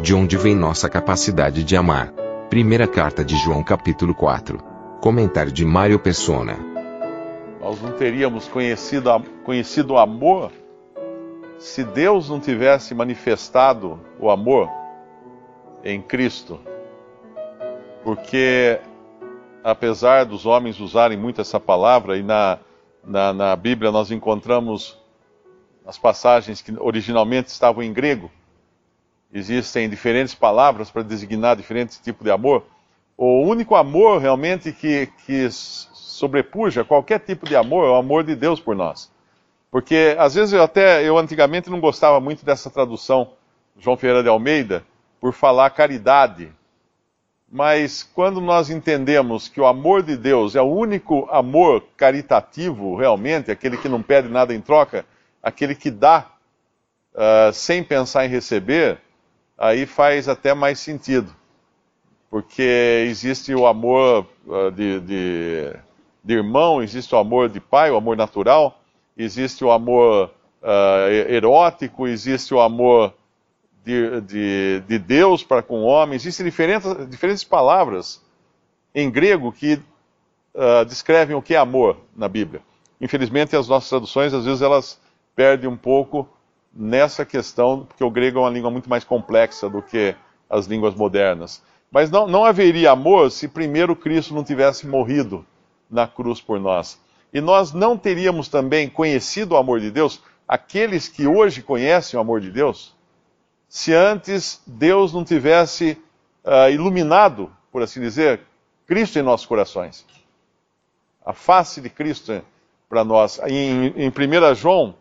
De onde vem nossa capacidade de amar? Primeira carta de João, capítulo 4. Comentário de Mário Persona. Nós não teríamos conhecido, conhecido o amor se Deus não tivesse manifestado o amor em Cristo. Porque, apesar dos homens usarem muito essa palavra, e na, na, na Bíblia nós encontramos as passagens que originalmente estavam em grego, existem diferentes palavras para designar diferentes tipos de amor, o único amor realmente que, que sobrepuja qualquer tipo de amor é o amor de Deus por nós. Porque às vezes eu até, eu antigamente não gostava muito dessa tradução, João Ferreira de Almeida, por falar caridade. Mas quando nós entendemos que o amor de Deus é o único amor caritativo, realmente, aquele que não pede nada em troca, aquele que dá uh, sem pensar em receber, aí faz até mais sentido, porque existe o amor ah, de, de, de irmão, existe o amor de pai, o amor natural, existe o amor uh, erótico, existe o amor de, de, de Deus para com o homem, existem diferentes, diferentes palavras em grego que uh, descrevem o que é amor na Bíblia. Infelizmente, as nossas traduções, às vezes, elas perdem um pouco nessa questão, porque o grego é uma língua muito mais complexa do que as línguas modernas. Mas não, não haveria amor se primeiro Cristo não tivesse morrido na cruz por nós. E nós não teríamos também conhecido o amor de Deus, aqueles que hoje conhecem o amor de Deus, se antes Deus não tivesse uh, iluminado, por assim dizer, Cristo em nossos corações. A face de Cristo eh, para nós. Em, em 1 João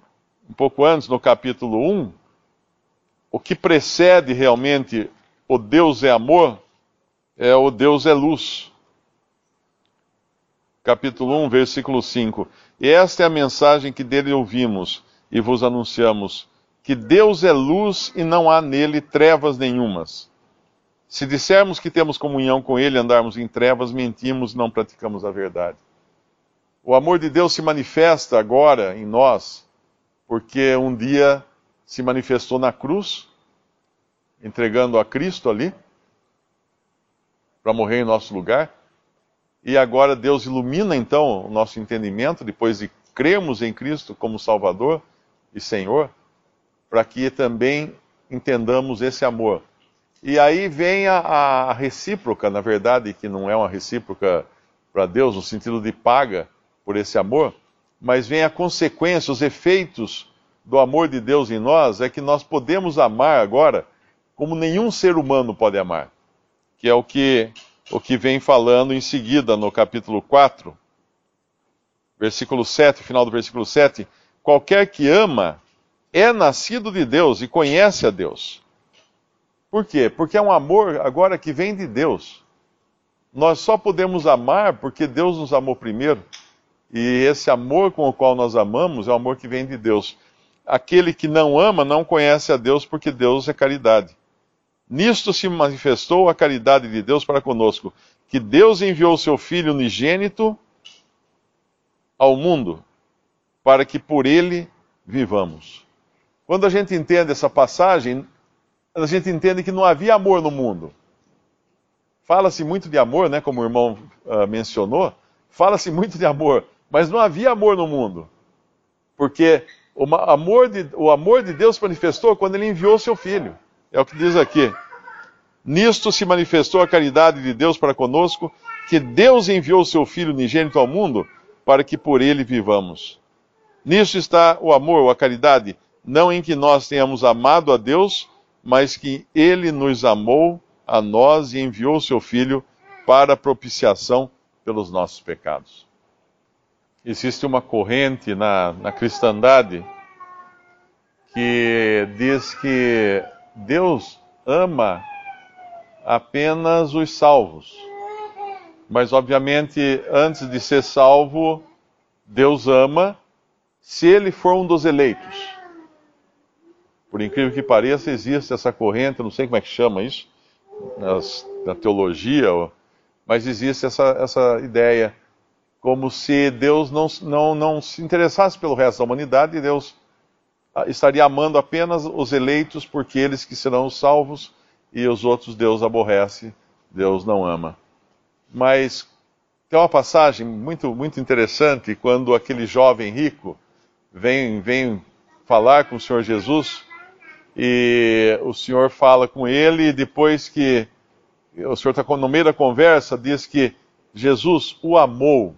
um pouco antes, no capítulo 1, o que precede realmente o Deus é amor é o Deus é luz. Capítulo 1, versículo 5. E esta é a mensagem que dele ouvimos e vos anunciamos: que Deus é luz e não há nele trevas nenhumas. Se dissermos que temos comunhão com ele, e andarmos em trevas, mentimos, não praticamos a verdade. O amor de Deus se manifesta agora em nós porque um dia se manifestou na cruz, entregando a Cristo ali, para morrer em nosso lugar. E agora Deus ilumina então o nosso entendimento, depois de cremos em Cristo como Salvador e Senhor, para que também entendamos esse amor. E aí vem a, a recíproca, na verdade, que não é uma recíproca para Deus, no sentido de paga por esse amor mas vem a consequência, os efeitos do amor de Deus em nós é que nós podemos amar agora como nenhum ser humano pode amar, que é o que o que vem falando em seguida no capítulo 4, versículo 7, final do versículo 7, qualquer que ama é nascido de Deus e conhece a Deus. Por quê? Porque é um amor agora que vem de Deus. Nós só podemos amar porque Deus nos amou primeiro. E esse amor com o qual nós amamos é o amor que vem de Deus. Aquele que não ama não conhece a Deus, porque Deus é caridade. Nisto se manifestou a caridade de Deus para conosco, que Deus enviou o seu Filho unigênito ao mundo, para que por ele vivamos. Quando a gente entende essa passagem, a gente entende que não havia amor no mundo. Fala-se muito de amor, né, como o irmão uh, mencionou, fala-se muito de amor, mas não havia amor no mundo. Porque o amor de, o amor de Deus manifestou quando ele enviou seu filho. É o que diz aqui. Nisto se manifestou a caridade de Deus para conosco, que Deus enviou seu Filho unigênito ao mundo para que por ele vivamos. Nisto está o amor, ou a caridade, não em que nós tenhamos amado a Deus, mas que ele nos amou a nós e enviou seu Filho para propiciação pelos nossos pecados existe uma corrente na, na cristandade que diz que Deus ama apenas os salvos. Mas, obviamente, antes de ser salvo, Deus ama se ele for um dos eleitos. Por incrível que pareça, existe essa corrente, não sei como é que chama isso, nas, na teologia, mas existe essa, essa ideia como se Deus não, não, não se interessasse pelo resto da humanidade e Deus ah, estaria amando apenas os eleitos, porque eles que serão salvos e os outros Deus aborrece, Deus não ama. Mas tem uma passagem muito, muito interessante quando aquele jovem rico vem, vem falar com o Senhor Jesus e o Senhor fala com ele e depois que o Senhor está no meio da conversa, diz que Jesus o amou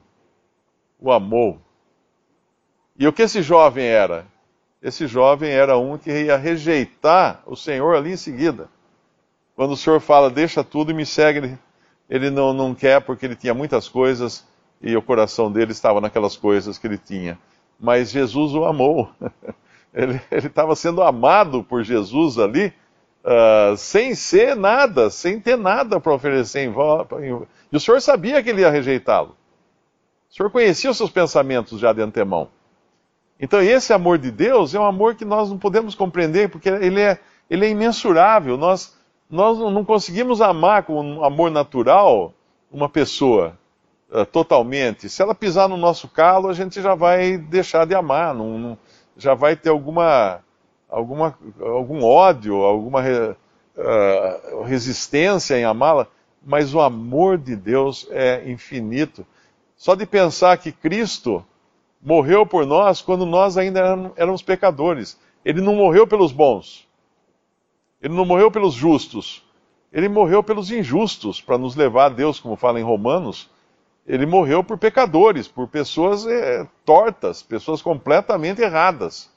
o amou. E o que esse jovem era? Esse jovem era um que ia rejeitar o Senhor ali em seguida. Quando o Senhor fala, deixa tudo e me segue, ele não, não quer porque ele tinha muitas coisas e o coração dele estava naquelas coisas que ele tinha. Mas Jesus o amou. Ele estava sendo amado por Jesus ali, uh, sem ser nada, sem ter nada para oferecer em volta. E o Senhor sabia que ele ia rejeitá-lo. O Senhor conhecia os seus pensamentos já de antemão. Então, esse amor de Deus é um amor que nós não podemos compreender, porque ele é, ele é imensurável. Nós, nós não conseguimos amar com um amor natural uma pessoa uh, totalmente. Se ela pisar no nosso calo, a gente já vai deixar de amar, não, não, já vai ter alguma, alguma, algum ódio, alguma uh, resistência em amá-la. Mas o amor de Deus é infinito. Só de pensar que Cristo morreu por nós quando nós ainda éramos pecadores. Ele não morreu pelos bons. Ele não morreu pelos justos. Ele morreu pelos injustos, para nos levar a Deus, como fala em Romanos. Ele morreu por pecadores, por pessoas é, tortas, pessoas completamente erradas.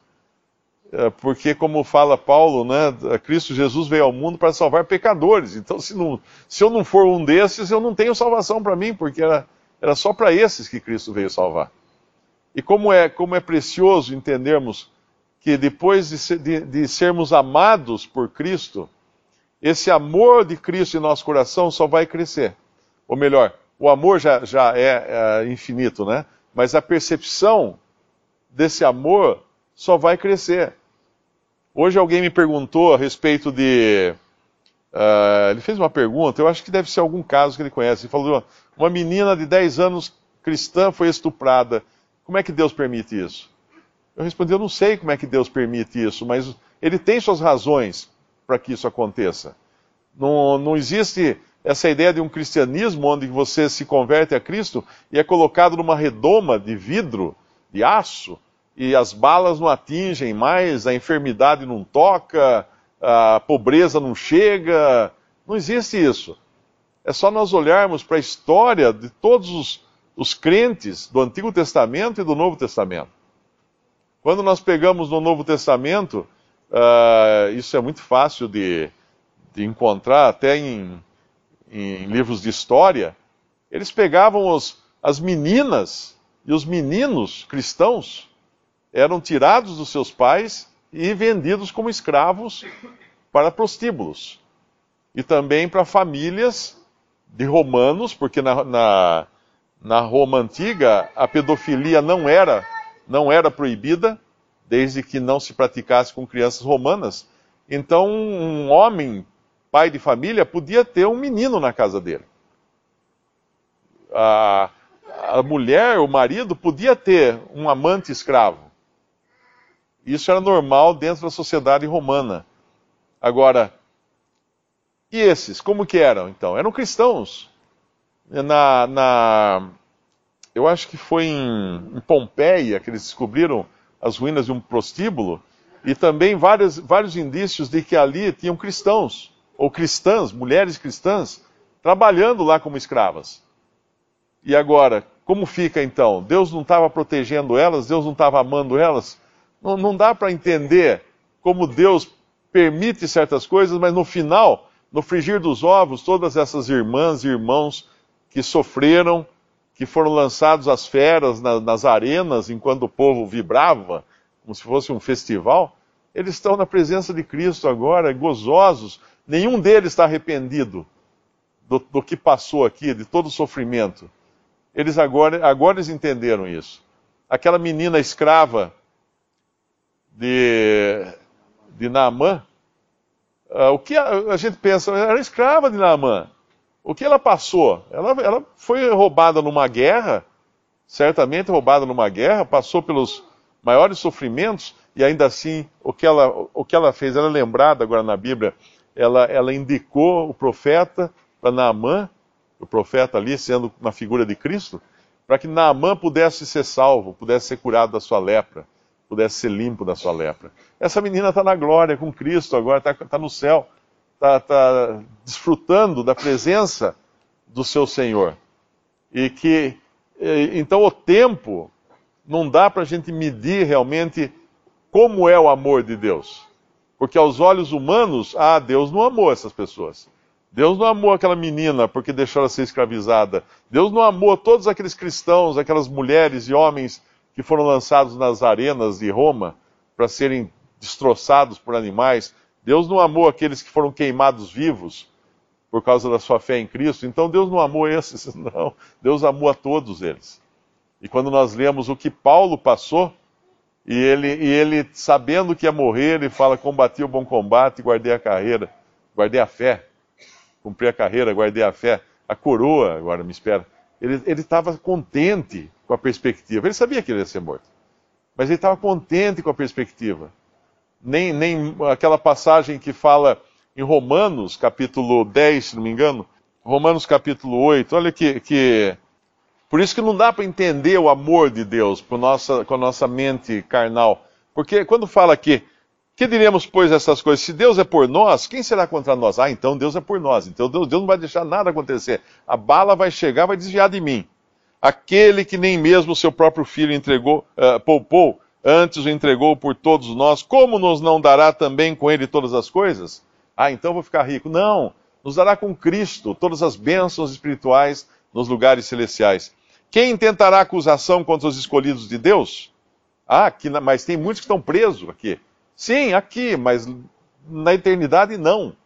É, porque, como fala Paulo, né, Cristo Jesus veio ao mundo para salvar pecadores. Então, se, não, se eu não for um desses, eu não tenho salvação para mim, porque era. É, era só para esses que Cristo veio salvar. E como é, como é precioso entendermos que depois de, ser, de, de sermos amados por Cristo, esse amor de Cristo em nosso coração só vai crescer. Ou melhor, o amor já, já é, é infinito, né? Mas a percepção desse amor só vai crescer. Hoje alguém me perguntou a respeito de Uh, ele fez uma pergunta, eu acho que deve ser algum caso que ele conhece. Ele falou: uma menina de 10 anos cristã foi estuprada. Como é que Deus permite isso? Eu respondi: eu não sei como é que Deus permite isso, mas ele tem suas razões para que isso aconteça. Não, não existe essa ideia de um cristianismo onde você se converte a Cristo e é colocado numa redoma de vidro, de aço, e as balas não atingem mais, a enfermidade não toca a pobreza não chega. Não existe isso. É só nós olharmos para a história de todos os, os crentes do Antigo Testamento e do Novo Testamento. Quando nós pegamos no Novo Testamento, uh, isso é muito fácil de, de encontrar, até em, em, livros de história. Eles pegavam os, as meninas e os meninos cristãos, eram tirados dos seus pais e vendidos como escravos para prostíbulos. E também para famílias de romanos, porque na, na, na Roma antiga a pedofilia não era, não era proibida, desde que não se praticasse com crianças romanas. Então, um homem, pai de família, podia ter um menino na casa dele. A, a mulher, o marido, podia ter um amante escravo isso era normal dentro da sociedade romana. Agora, e esses, como que eram então? Eram cristãos. Na, na eu acho que foi em, em, Pompeia que eles descobriram as ruínas de um prostíbulo e também vários, vários indícios de que ali tinham cristãos ou cristãs, mulheres cristãs, trabalhando lá como escravas. E agora, como fica então? Deus não estava protegendo elas? Deus não estava amando elas? Não, não dá para entender como Deus permite certas coisas, mas no final, no frigir dos ovos, todas essas irmãs e irmãos que sofreram, que foram lançados às feras na, nas arenas enquanto o povo vibrava, como se fosse um festival, eles estão na presença de Cristo agora, gozosos. Nenhum deles está arrependido do, do que passou aqui, de todo o sofrimento. Eles agora, agora eles entenderam isso. Aquela menina escrava de, de Naamã, uh, o que a, a, gente pensa, ela era escrava de Naamã. O que ela passou? Ela, ela foi roubada numa guerra, certamente roubada numa guerra, passou pelos maiores sofrimentos, e ainda assim, o que ela, o que ela fez, ela é lembrada agora na Bíblia, ela, ela indicou o profeta para Naamã, o profeta ali sendo na figura de Cristo, para que Naamã pudesse ser salvo, pudesse ser curado da sua lepra pudesse ser limpo da sua lepra. Essa menina está na glória com Cristo agora, está tá no céu, está tá desfrutando da presença do seu Senhor. E que, então, o tempo não dá para a gente medir realmente como é o amor de Deus. Porque aos olhos humanos, ah, Deus não amou essas pessoas. Deus não amou aquela menina porque deixou ela ser escravizada. Deus não amou todos aqueles cristãos, aquelas mulheres e homens que foram lançados nas arenas de Roma para serem destroçados por animais. Deus não amou aqueles que foram queimados vivos por causa da sua fé em Cristo. Então Deus não amou esses, não. Deus amou a todos eles. E quando nós lemos o que Paulo passou, e ele, e ele sabendo que ia morrer, ele fala: Combati o bom combate, guardei a carreira, guardei a fé, cumpri a carreira, guardei a fé, a coroa agora me espera. Ele estava contente com a perspectiva. Ele sabia que ele ia ser morto, mas ele estava contente com a perspectiva. Nem, nem aquela passagem que fala em Romanos, capítulo 10, se não me engano, Romanos capítulo 8, olha que, que... Por isso que não dá para entender o amor de Deus nossa, com a nossa mente carnal. Porque quando fala que que diremos, pois, essas coisas? Se Deus é por nós, quem será contra nós? Ah, então Deus é por nós. Então Deus, Deus não vai deixar nada acontecer. A bala vai chegar, vai desviar de mim. Aquele que nem mesmo seu próprio filho entregou, uh, poupou, antes o entregou por todos nós, como nos não dará também com ele todas as coisas? Ah, então vou ficar rico. Não, nos dará com Cristo todas as bênçãos espirituais nos lugares celestiais. Quem tentará acusação contra os escolhidos de Deus? Ah, que, mas tem muitos que estão presos aqui. Sim, aqui, mas na eternidade não.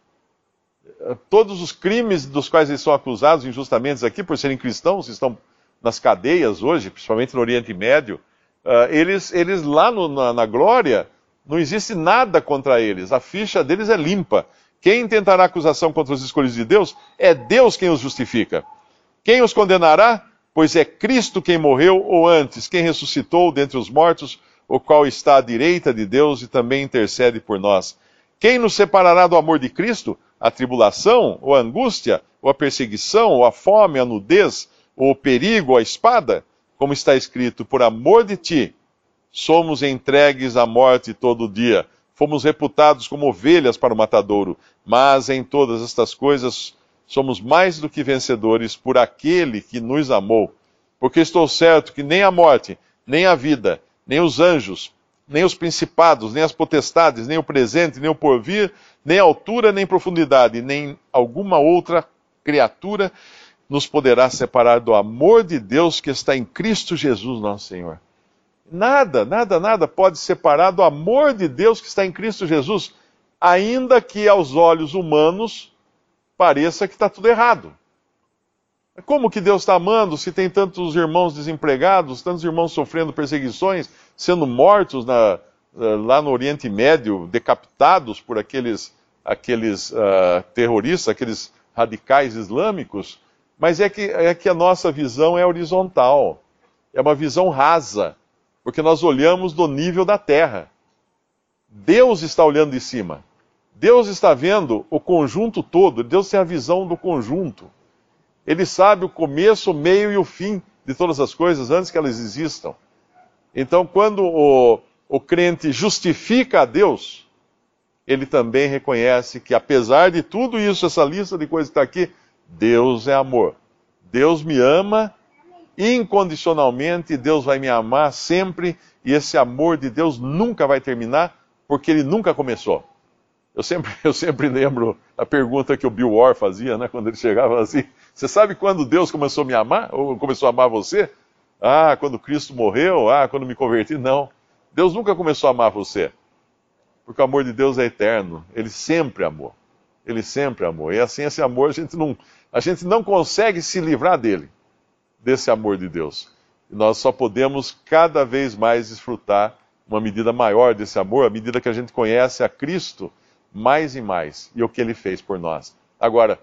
Todos os crimes dos quais eles são acusados injustamente aqui, por serem cristãos, estão nas cadeias hoje, principalmente no Oriente Médio, ah, eles, eles lá no, na, na glória, não existe nada contra eles. A ficha deles é limpa. Quem tentará acusação contra os escolhidos de Deus? É Deus quem os justifica. Quem os condenará? Pois é Cristo quem morreu ou antes, quem ressuscitou dentre os mortos, o qual está à direita de Deus e também intercede por nós. Quem nos separará do amor de Cristo? A tribulação, ou a angústia, ou a perseguição, ou a fome, a nudez, ou o perigo, ou a espada? Como está escrito, por amor de ti, somos entregues à morte todo dia. Fomos reputados como ovelhas para o matadouro. Mas em todas estas coisas somos mais do que vencedores por aquele que nos amou. Porque estou certo que nem a morte, nem a vida, nem os anjos, nem os principados, nem as potestades, nem o presente, nem o porvir, nem altura, nem profundidade, nem alguma outra criatura nos poderá separar do amor de Deus que está em Cristo Jesus, nosso Senhor. Nada, nada, nada pode separar do amor de Deus que está em Cristo Jesus, ainda que aos olhos humanos pareça que está tudo errado. Como que Deus está amando se tem tantos irmãos desempregados, tantos irmãos sofrendo perseguições, sendo mortos na, eh, lá no Oriente Médio, decapitados por aqueles, aqueles uh, terroristas, aqueles radicais islâmicos? Mas é que, é que a nossa visão é horizontal, é uma visão rasa, porque nós olhamos do nível da terra. Deus está olhando de cima. Deus está vendo o conjunto todo, Deus tem a visão do conjunto. Ele sabe o começo, o meio e o fim de todas as coisas antes que elas existam. Então, quando o, o crente justifica a Deus, ele também reconhece que, apesar de tudo isso, essa lista de coisas que está aqui, Deus é amor. Deus me ama incondicionalmente, Deus vai me amar sempre, e esse amor de Deus nunca vai terminar, porque ele nunca começou. Eu sempre, eu sempre lembro a pergunta que o Bill War fazia, né, quando ele chegava assim: você sabe quando Deus começou a me amar? Ou começou a amar você? Ah, quando Cristo morreu? Ah, quando me converti? Não. Deus nunca começou a amar você. Porque o amor de Deus é eterno. Ele sempre amou. Ele sempre amou. E assim, esse amor, a gente não, a gente não consegue se livrar dele, desse amor de Deus. E nós só podemos cada vez mais desfrutar uma medida maior desse amor, à medida que a gente conhece a Cristo mais e mais e o que ele fez por nós. Agora,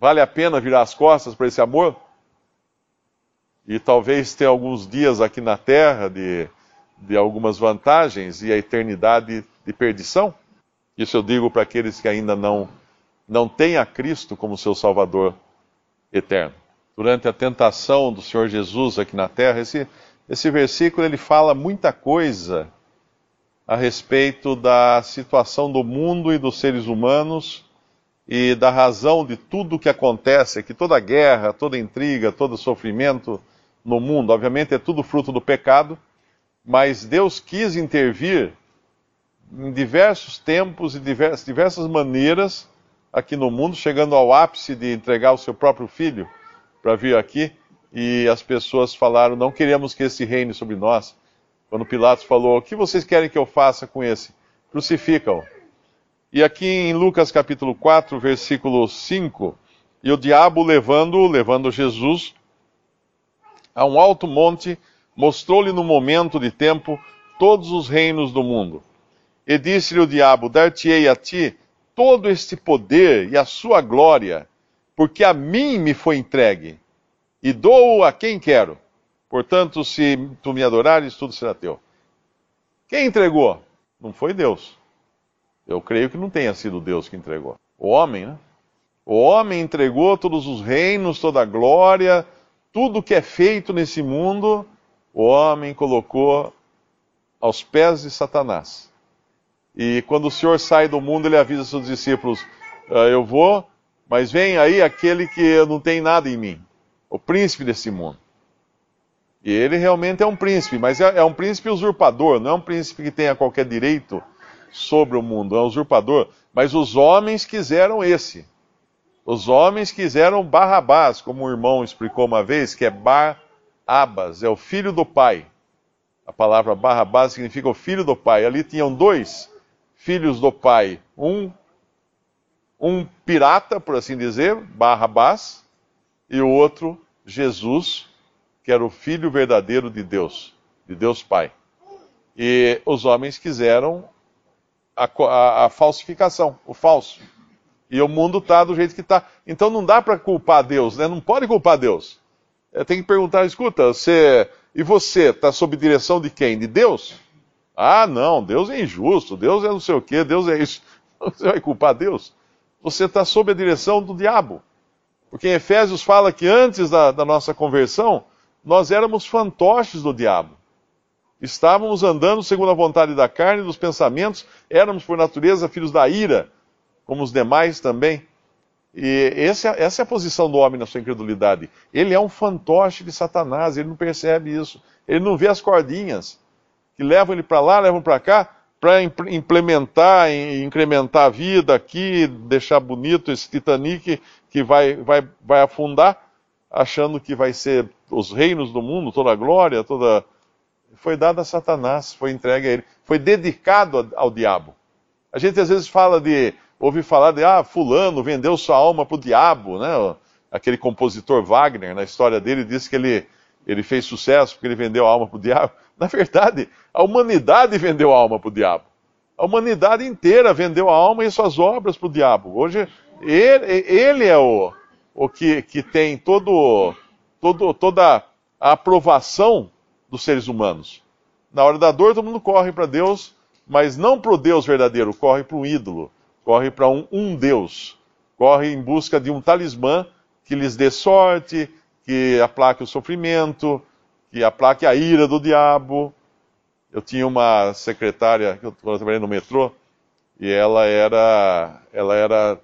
Vale a pena virar as costas para esse amor? E talvez ter alguns dias aqui na terra de, de algumas vantagens e a eternidade de perdição? Isso eu digo para aqueles que ainda não, não têm a Cristo como seu Salvador eterno. Durante a tentação do Senhor Jesus aqui na terra, esse, esse versículo ele fala muita coisa a respeito da situação do mundo e dos seres humanos e da razão de tudo o que acontece, que toda guerra, toda intriga, todo sofrimento no mundo, obviamente é tudo fruto do pecado, mas Deus quis intervir em diversos tempos e diversas, diversas maneiras aqui no mundo, chegando ao ápice de entregar o seu próprio filho para vir aqui, e as pessoas falaram: não queremos que esse reine sobre nós. Quando Pilatos falou: o que vocês querem que eu faça com esse? Crucificam. -o e aqui em Lucas capítulo 4, versículo 5, e o diabo levando, levando Jesus a um alto monte, mostrou-lhe no momento de tempo todos os reinos do mundo. E disse-lhe o diabo: Dar-te-ei a ti todo este poder e a sua glória, porque a mim me foi entregue, e dou-o a quem quero. Portanto, se tu me adorares, tudo será teu. Quem entregou? Não foi Deus. Eu creio que não tenha sido Deus que entregou. O homem, né? O homem entregou todos os reinos, toda a glória, tudo que é feito nesse mundo, o homem colocou aos pés de Satanás. E quando o Senhor sai do mundo, ele avisa seus discípulos: ah, Eu vou, mas vem aí aquele que não tem nada em mim, o príncipe desse mundo. E ele realmente é um príncipe, mas é, é um príncipe usurpador, não é um príncipe que tenha qualquer direito sobre o mundo, é usurpador, mas os homens quiseram esse. Os homens quiseram Barrabás, como o irmão explicou uma vez, que é Barabas, é o filho do pai. A palavra Barrabás significa o filho do pai. Ali tinham dois filhos do pai, um um pirata, por assim dizer, Barrabás, e o outro Jesus, que era o filho verdadeiro de Deus, de Deus Pai. E os homens quiseram a, a, a falsificação, o falso. E o mundo está do jeito que está. Então não dá para culpar Deus, né? Não pode culpar Deus. Tem que perguntar, escuta, você e você está sob direção de quem? De Deus? Ah, não, Deus é injusto, Deus é não sei o quê, Deus é isso. Você vai culpar Deus? Você está sob a direção do diabo. Porque em Efésios fala que antes da, da nossa conversão, nós éramos fantoches do diabo. Estávamos andando segundo a vontade da carne e dos pensamentos, éramos por natureza filhos da ira, como os demais também. E essa, é, essa é a posição do homem na sua incredulidade. Ele é um fantoche de Satanás, ele não percebe isso. Ele não vê as cordinhas que levam ele para lá, levam para cá, para implementar, incrementar a vida aqui, deixar bonito esse Titanic que vai, vai, vai afundar, achando que vai ser os reinos do mundo, toda a glória, toda foi dado a Satanás, foi entregue a ele, foi dedicado ao diabo. A gente às vezes fala de, ouve falar de, ah, fulano vendeu sua alma para o diabo, né? Aquele compositor Wagner, na história dele, disse que ele, ele fez sucesso porque ele vendeu a alma para o diabo. Na verdade, a humanidade vendeu a alma para o diabo. A humanidade inteira vendeu a alma e suas obras para o diabo. Hoje, ele, ele, é o, o que, que tem todo, todo, toda a aprovação dos seres humanos. Na hora da dor, todo mundo corre para Deus, mas não para o Deus verdadeiro, corre para um ídolo, corre para um, um Deus, corre em busca de um talismã que lhes dê sorte, que aplaque o sofrimento, que aplaque a ira do diabo. Eu tinha uma secretária, quando eu trabalhei no metrô, e ela era, ela era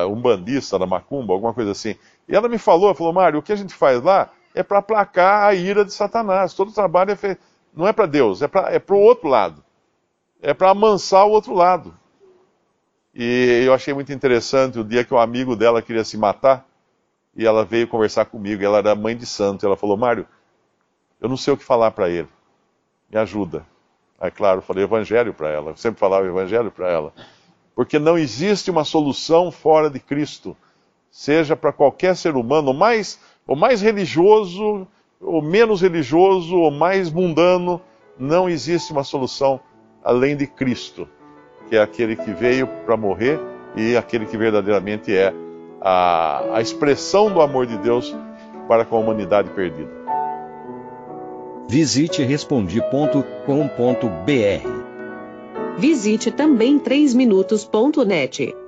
uh, um bandista da Macumba, alguma coisa assim. E ela me falou, falou, Mário, o que a gente faz lá é para aplacar a ira de Satanás. Todo trabalho é não é para Deus, é para é o outro lado. É para amansar o outro lado. E eu achei muito interessante o dia que um amigo dela queria se matar e ela veio conversar comigo. Ela era mãe de santo. Ela falou: Mário, eu não sei o que falar para ele. Me ajuda. Aí, claro, eu falei evangelho para ela. Eu sempre falava evangelho para ela. Porque não existe uma solução fora de Cristo. Seja para qualquer ser humano, mais o mais religioso, o menos religioso, o mais mundano, não existe uma solução além de Cristo, que é aquele que veio para morrer e aquele que verdadeiramente é a, a expressão do amor de Deus para com a humanidade perdida. Visite respondi.com.br. Visite também 3minutos.net.